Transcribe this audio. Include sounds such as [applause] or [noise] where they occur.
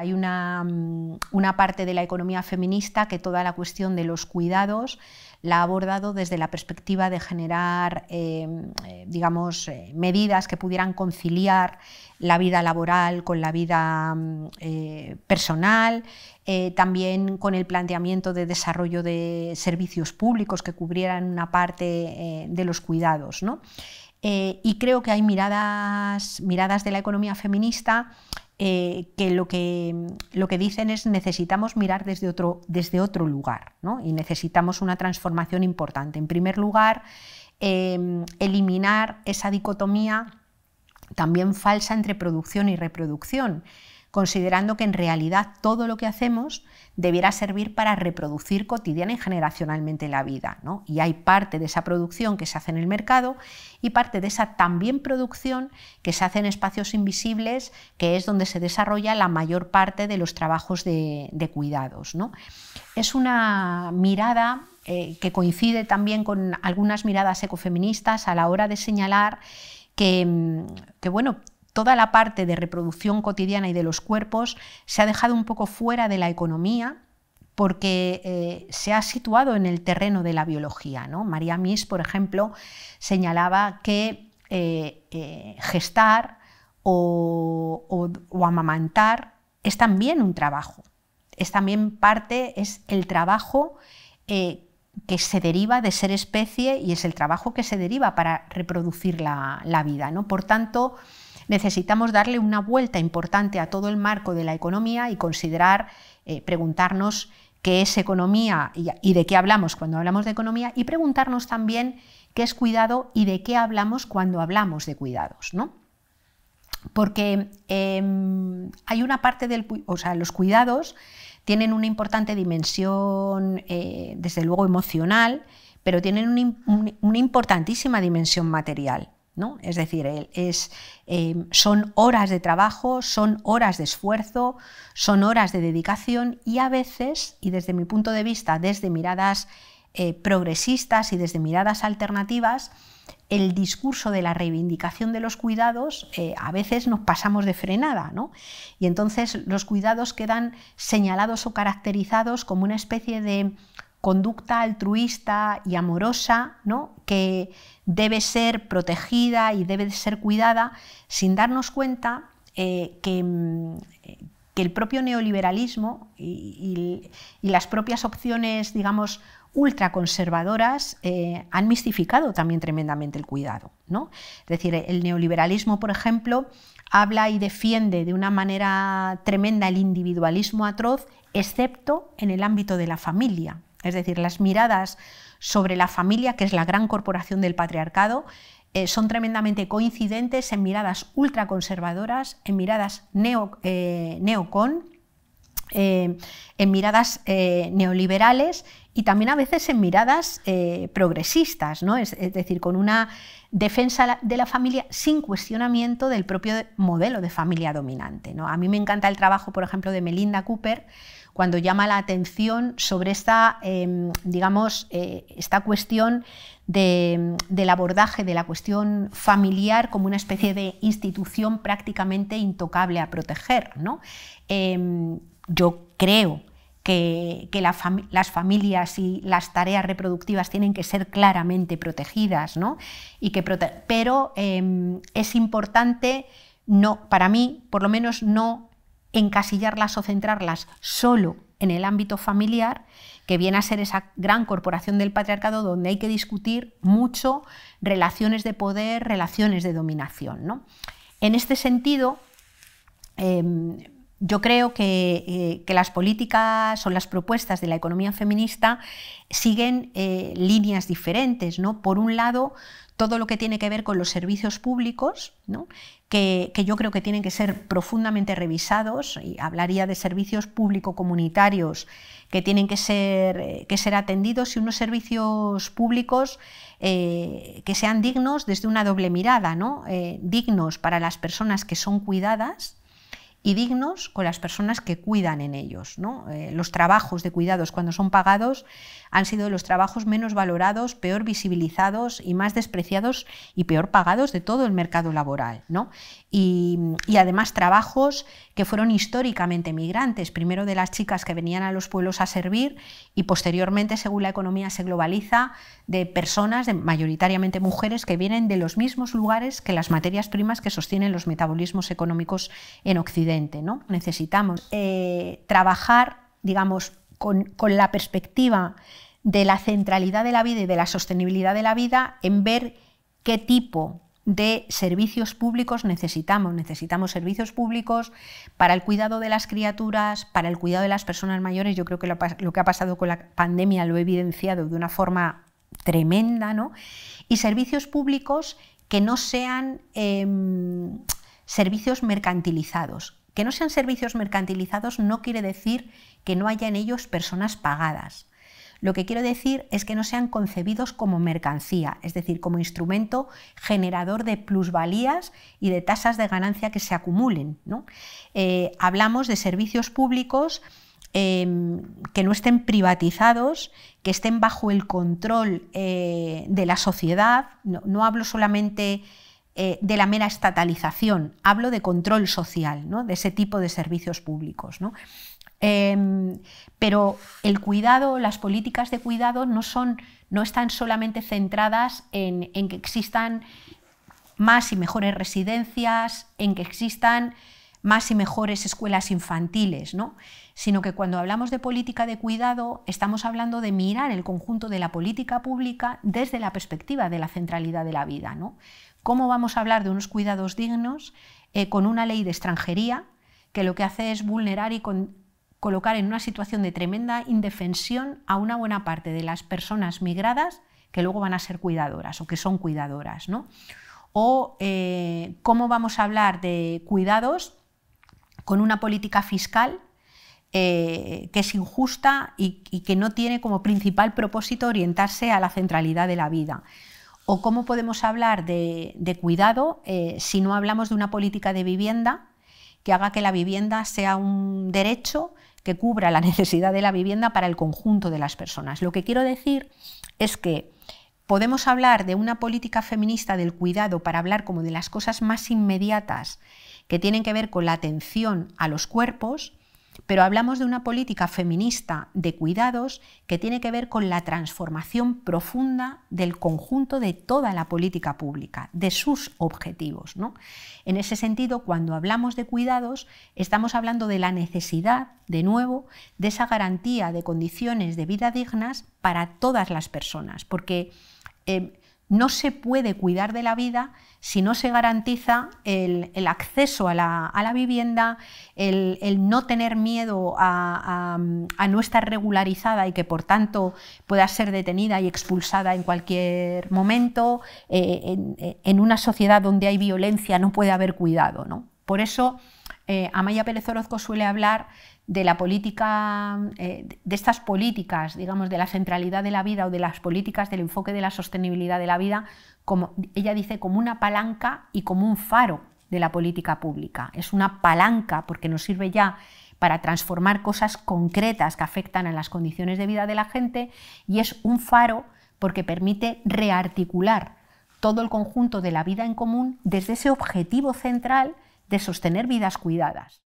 Hay una, mm, una, parte de la economía feminista que toda la cuestión de los cuidados la ha abordado desde la perspectiva de generar, em, eh, digamos, eh, medidas que pudieran conciliar la vida laboral con la vida mm, eh, personal, también con el planteamiento de desarrollo de servicios públicos que cubrieran una parte de los cuidados. ¿no? Eh, y creo que hay miradas, de la economía feminista eh, que, lo que dicen es necesitamos mirar desde otro, lugar y necesitamos una transformación importante. En primer lugar, em, eliminar esa dicotomía también falsa entre producción y reproducción considerando que en realidad todo lo que hacemos debiera servir para reproducir cotidiana y generacionalmente la vida. Y hay parte de esa producción que se hace en el mercado y parte de esa también producción que se hace en espacios invisibles, que es donde se desarrolla la mayor parte de los trabajos de, cuidados. Es una mirada eh, que coincide también con algunas miradas ecofeministas a la hora de señalar que, mm, que, bueno, toda la parte de reproducción cotidiana y de los cuerpos se ha dejado un poco fuera de la economía porque eh, se ha situado en el terreno de la biología. María Mies, por ejemplo, señalaba que eh, eh, gestar o, amamantar es también un trabajo, es también parte, es el trabajo que se deriva de ser especie y es el trabajo que se deriva para reproducir la, vida. Por tanto, necesitamos darle una vuelta importante a todo el marco de la economía y considerar, eh, preguntarnos qué es economía y, de qué hablamos cuando hablamos de economía y preguntarnos también qué es cuidado y de qué hablamos cuando hablamos de cuidados. ¿no? Porque em, hay una parte del, los cuidados tienen una importante dimensión, eh, desde luego emocional, pero tienen una importantísima dimensión material. Es decir, eh, son horas de trabajo, son horas de esfuerzo, son horas de dedicación y a veces, y desde mi punto de vista, desde miradas eh, progresistas y desde miradas alternativas, el discurso de la reivindicación de los cuidados eh, a veces nos pasamos de frenada, Y entonces los cuidados quedan señalados o caracterizados como una especie de conducta altruista y amorosa, ¿no? que debe ser protegida y debe ser cuidada sin darnos cuenta eh, mm, eh, que, el propio neoliberalismo y, las propias opciones, digamos, ultraconservadoras eh, han mistificado también tremendamente el cuidado. ¿no? Es decir, el neoliberalismo, por ejemplo, habla y defiende de una manera tremenda el individualismo atroz, excepto en el ámbito de la familia, es decir, las miradas sobre la familia, que es la gran corporación del patriarcado, eh, son tremendamente coincidentes en miradas ultraconservadoras, en miradas eh, neocon, eh, en miradas neoliberales y también a veces en miradas progresistas, ¿no? es, decir, con una defensa de la familia sin cuestionamiento del propio modelo de familia dominante. ¿no? A mí me encanta el trabajo, por ejemplo, de Melinda Cooper cuando llama la atención sobre esta, em, digamos, eh, esta cuestión em, del abordaje de la cuestión familiar como una especie de institución prácticamente intocable a proteger. Em, yo creo que, las familias y las tareas reproductivas tienen que ser claramente protegidas, y que pero es importante, no, para mí, por lo menos no encasillarlas o centrarlas solo en el ámbito familiar, que viene a ser esa gran corporación del patriarcado donde hay que discutir mucho relaciones de poder, relaciones de dominación. ¿no? En este sentido, em, yo creo eh, que, las políticas o las propuestas de la economía feminista siguen eh, líneas diferentes. ¿no? Por un lado, todo lo que tiene que ver con los servicios públicos, que, yo creo que tienen que ser profundamente revisados, y hablaría de servicios público-comunitarios que tienen que ser, eh, que ser atendidos y unos servicios públicos que sean dignos desde una doble mirada, ¿no? dignos para las personas que son cuidadas y dignos con las personas que cuidan en ellos. Eh, los trabajos de cuidados, cuando son pagados, han sido los trabajos menos valorados, peor visibilizados y más despreciados y peor pagados de todo el mercado laboral. Y, además trabajos que fueron históricamente migrantes, primero de las chicas que venían a los pueblos a servir y posteriormente, según la economía se globaliza, de personas, mayoritariamente mujeres, que vienen de los mismos lugares que las materias primas que sostienen los metabolismos económicos en Occidente. ¿no? Necesitamos eh, trabajar, digamos, con, la perspectiva de la centralidad de la vida y de la sostenibilidad de la vida en ver qué tipo de servicios públicos necesitamos. Necesitamos servicios públicos para el cuidado de las criaturas, para el cuidado de las personas mayores. Yo creo que lo, que ha pasado con la pandemia lo he evidenciado de una forma tremenda, Y servicios públicos que no sean em, servicios mercantilizados, que no sean servicios mercantilizados no quiere decir que no haya en ellos personas pagadas. Lo que quiero decir es que no sean concebidos como mercancía, es decir, como instrumento generador de plusvalías y de tasas de ganancia que se acumulen. Eh, hablamos de servicios públicos em, que no estén privatizados, que estén bajo el control eh, de la sociedad. No, no hablo solamente eh, de la mera estatalización, hablo de control social, ¿no? de ese tipo de servicios públicos. ¿no? Em, pero el cuidado, las políticas de cuidado no, son, no están solamente centradas en que existan más y mejores residencias, en que existan más y mejores escuelas infantiles, sino que cuando hablamos de política de cuidado estamos hablando de mirar el conjunto de la política pública desde la perspectiva de la centralidad de la vida. ¿no? ¿Cómo vamos a hablar de unos cuidados dignos eh, con una ley de extranjería que lo que hace es vulnerar y colocar en una situación de tremenda indefensión a una buena parte de las personas migradas que luego van a ser cuidadoras o que son cuidadoras? ¿no? o eh, cómo vamos a hablar de cuidados con una política fiscal eh, que es injusta y, que no tiene como principal propósito orientarse a la centralidad de la vida. ¿O cómo podemos hablar de, cuidado eh, si no hablamos de una política de vivienda que haga que la vivienda sea un derecho que cubra la [laughs] necesidad de la vivienda para el conjunto de las personas? Lo que quiero decir es que podemos hablar de una política feminista del cuidado para hablar como de las cosas más inmediatas que tienen que ver con la atención a los cuerpos, pero hablamos de una política feminista de cuidados que tiene que ver con la transformación profunda del conjunto de toda la política pública, de sus objetivos. ¿no? En ese sentido, cuando hablamos de cuidados, estamos hablando de la necesidad, de nuevo, de esa garantía de condiciones de vida dignas para todas las personas, porque eh, no se puede cuidar de la vida si no se garantiza el, acceso a la, vivienda, el, no tener miedo a, no estar regularizada y que por tanto pueda ser detenida y expulsada en cualquier momento. Eh, en, una sociedad donde hay violencia no puede haber cuidado. ¿no? Por eso eh, Amaya Pérez Orozco suele hablar de la política, eh, de estas políticas, digamos, de la centralidad de la vida o de las políticas del enfoque de la sostenibilidad de la vida, como ella dice, como una palanca y como un faro de la política pública. Es una palanca porque nos sirve ya para transformar cosas concretas que afectan a las condiciones de vida de la gente y es un faro porque permite rearticular todo el conjunto de la vida en común desde ese objetivo central de sostener vidas cuidadas.